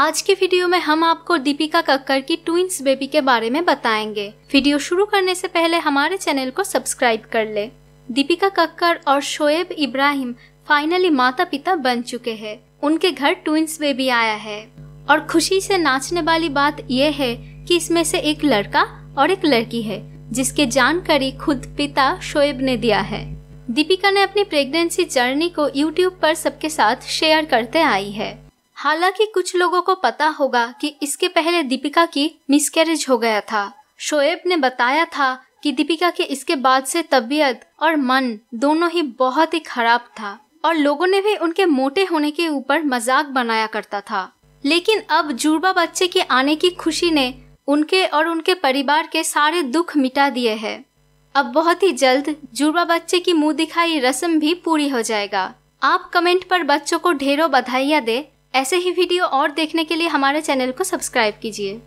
आज के वीडियो में हम आपको दीपिका कक्कर की ट्विंस बेबी के बारे में बताएंगे वीडियो शुरू करने से पहले हमारे चैनल को सब्सक्राइब कर ले दीपिका कक्कर और शोएब इब्राहिम फाइनली माता पिता बन चुके हैं उनके घर ट्विंस बेबी आया है और खुशी से नाचने वाली बात यह है कि इसमें से एक लड़का और एक लड़की है जिसकी जानकारी खुद पिता शोएब ने दिया है दीपिका ने अपनी प्रेगनेंसी जर्नी को यूट्यूब पर सबके साथ शेयर करते आई है हालांकि कुछ लोगों को पता होगा कि इसके पहले दीपिका की मिसकैरेज हो गया था शोएब ने बताया था कि दीपिका के इसके बाद से तबीयत और मन दोनों ही बहुत ही खराब था और लोगों ने भी उनके मोटे होने के ऊपर मजाक बनाया करता था लेकिन अब जुड़वा बच्चे के आने की खुशी ने उनके और उनके परिवार के सारे दुख मिटा दिए हैं अब बहुत ही जल्द जुड़वा बच्चे की मुंह दिखाई रस्म भी पूरी हो जाएगा आप कमेंट पर बच्चों को ढेरों बधाइयाँ दे ऐसे ही वीडियो और देखने के लिए हमारे चैनल को सब्सक्राइब कीजिए